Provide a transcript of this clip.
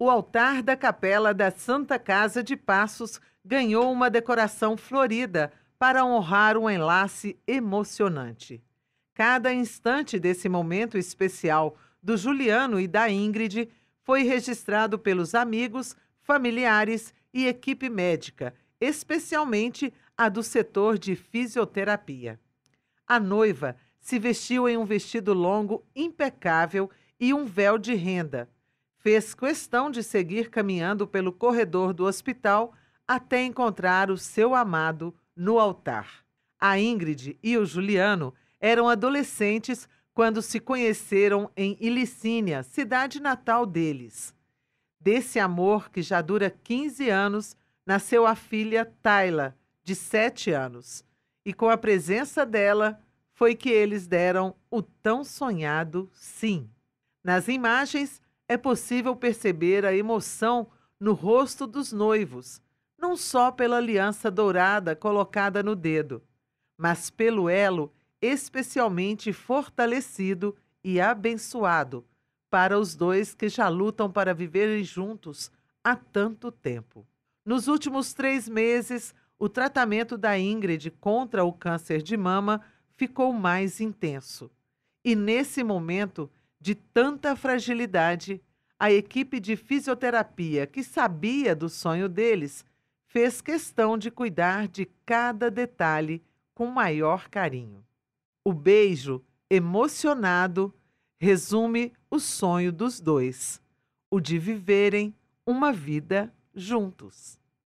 O altar da capela da Santa Casa de Passos ganhou uma decoração florida para honrar um enlace emocionante. Cada instante desse momento especial do Juliano e da Ingrid foi registrado pelos amigos, familiares e equipe médica, especialmente a do setor de fisioterapia. A noiva se vestiu em um vestido longo impecável e um véu de renda, fez questão de seguir caminhando pelo corredor do hospital até encontrar o seu amado no altar. A Ingrid e o Juliano eram adolescentes quando se conheceram em Ilicínia, cidade natal deles. Desse amor, que já dura 15 anos, nasceu a filha Tayla, de 7 anos. E com a presença dela, foi que eles deram o tão sonhado sim. Nas imagens, é possível perceber a emoção no rosto dos noivos, não só pela aliança dourada colocada no dedo, mas pelo elo especialmente fortalecido e abençoado para os dois que já lutam para viverem juntos há tanto tempo. Nos últimos três meses, o tratamento da Ingrid contra o câncer de mama ficou mais intenso. E nesse momento de tanta fragilidade, a equipe de fisioterapia, que sabia do sonho deles, fez questão de cuidar de cada detalhe com maior carinho. O beijo, emocionado, resume o sonho dos dois: o de viverem uma vida juntos.